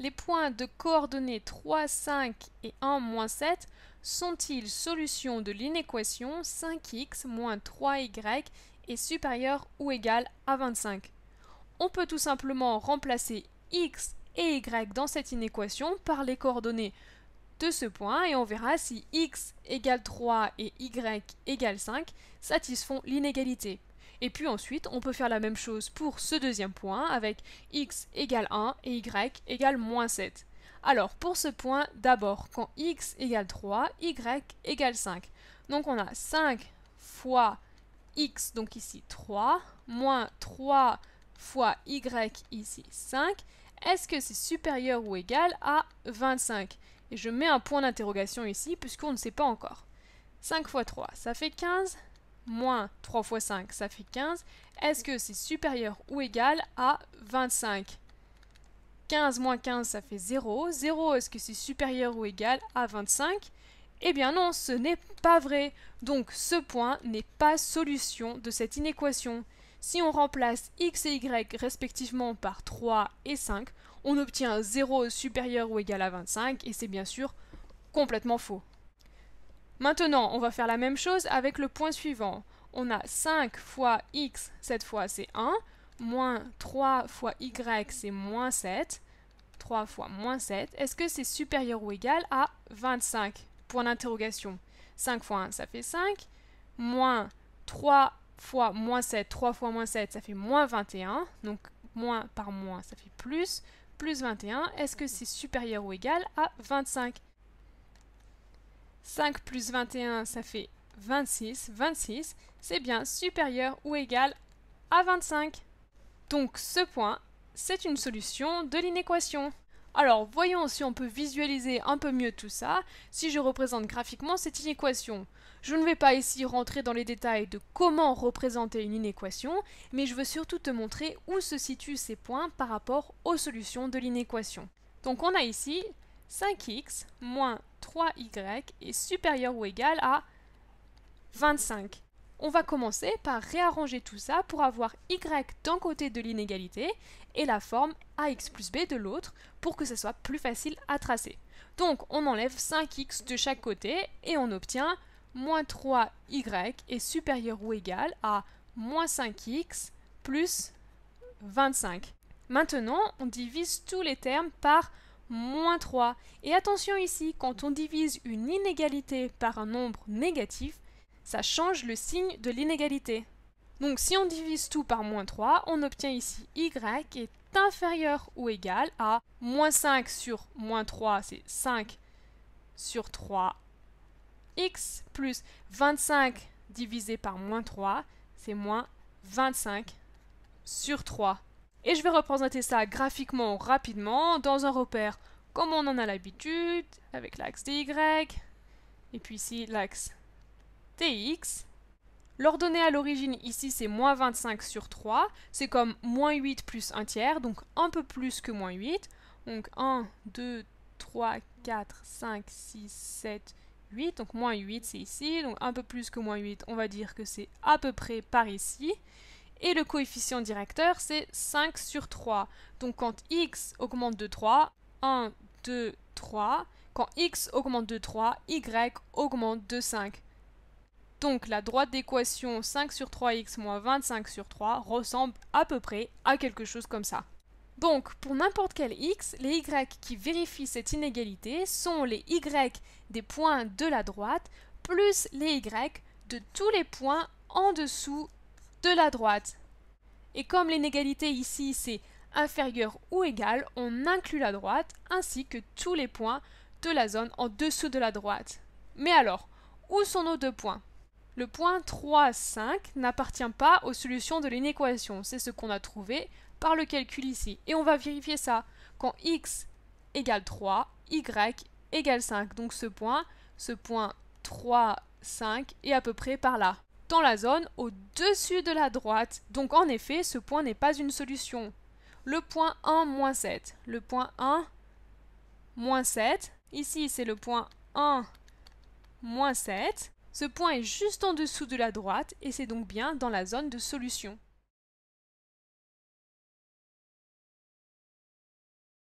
les points de coordonnées 3, 5 et 1, moins 7 sont-ils solutions de l'inéquation 5x moins 3y est supérieur ou égal à 25 On peut tout simplement remplacer x et y dans cette inéquation par les coordonnées de ce point et on verra si x égale 3 et y égale 5 satisfont l'inégalité. Et puis ensuite, on peut faire la même chose pour ce deuxième point avec x égale 1 et y égale moins 7. Alors, pour ce point, d'abord, quand x égale 3, y égale 5. Donc on a 5 fois x, donc ici 3, moins 3 fois y, ici 5. Est-ce que c'est supérieur ou égal à 25 Et je mets un point d'interrogation ici, puisqu'on ne sait pas encore. 5 fois 3, ça fait 15 moins 3 fois 5, ça fait 15. Est-ce que c'est supérieur ou égal à 25 15 moins 15, ça fait 0. 0, est-ce que c'est supérieur ou égal à 25 Eh bien non, ce n'est pas vrai. Donc ce point n'est pas solution de cette inéquation. Si on remplace x et y respectivement par 3 et 5, on obtient 0 supérieur ou égal à 25 et c'est bien sûr complètement faux. Maintenant, on va faire la même chose avec le point suivant. On a 5 fois x, cette fois c'est 1, moins 3 fois y, c'est moins 7, 3 fois moins 7. Est-ce que c'est supérieur ou égal à 25 Point d'interrogation. 5 fois 1, ça fait 5, moins 3 fois moins 7, 3 fois moins 7, ça fait moins 21. Donc, moins par moins, ça fait plus. Plus 21, est-ce que c'est supérieur ou égal à 25 5 plus 21, ça fait 26. 26, c'est bien supérieur ou égal à 25. Donc ce point, c'est une solution de l'inéquation. Alors voyons si on peut visualiser un peu mieux tout ça, si je représente graphiquement cette inéquation. Je ne vais pas ici rentrer dans les détails de comment représenter une inéquation, mais je veux surtout te montrer où se situent ces points par rapport aux solutions de l'inéquation. Donc on a ici 5x moins 3y est supérieur ou égal à 25. On va commencer par réarranger tout ça pour avoir y d'un côté de l'inégalité et la forme ax plus b de l'autre pour que ce soit plus facile à tracer. Donc on enlève 5x de chaque côté et on obtient moins 3y est supérieur ou égal à moins 5x plus 25. Maintenant, on divise tous les termes par 3. Et attention ici, quand on divise une inégalité par un nombre négatif, ça change le signe de l'inégalité. Donc si on divise tout par moins 3, on obtient ici y est inférieur ou égal à moins 5 sur moins 3, c'est 5 sur 3 x plus 25 divisé par moins 3, c'est moins 25 sur 3. Et je vais représenter ça graphiquement rapidement dans un repère comme on en a l'habitude, avec l'axe dy, et puis ici l'axe tx. L'ordonnée à l'origine ici c'est moins 25 sur 3, c'est comme moins 8 plus 1 tiers, donc un peu plus que moins 8. Donc 1, 2, 3, 4, 5, 6, 7, 8, donc moins 8 c'est ici, donc un peu plus que moins 8 on va dire que c'est à peu près par ici. Et le coefficient directeur, c'est 5 sur 3. Donc quand x augmente de 3, 1, 2, 3. Quand x augmente de 3, y augmente de 5. Donc la droite d'équation 5 sur 3x moins 25 sur 3 ressemble à peu près à quelque chose comme ça. Donc pour n'importe quel x, les y qui vérifient cette inégalité sont les y des points de la droite plus les y de tous les points en dessous de la droite. Et comme l'inégalité ici c'est inférieur ou égal, on inclut la droite ainsi que tous les points de la zone en dessous de la droite. Mais alors, où sont nos deux points Le point 3, 5 n'appartient pas aux solutions de l'inéquation, c'est ce qu'on a trouvé par le calcul ici. Et on va vérifier ça quand x égale 3, y égale 5. Donc ce point, ce point 3, 5 est à peu près par là dans la zone au-dessus de la droite. Donc en effet, ce point n'est pas une solution. Le point 1 moins 7. Le point 1 moins 7. Ici, c'est le point 1 moins 7. Ce point est juste en dessous de la droite et c'est donc bien dans la zone de solution.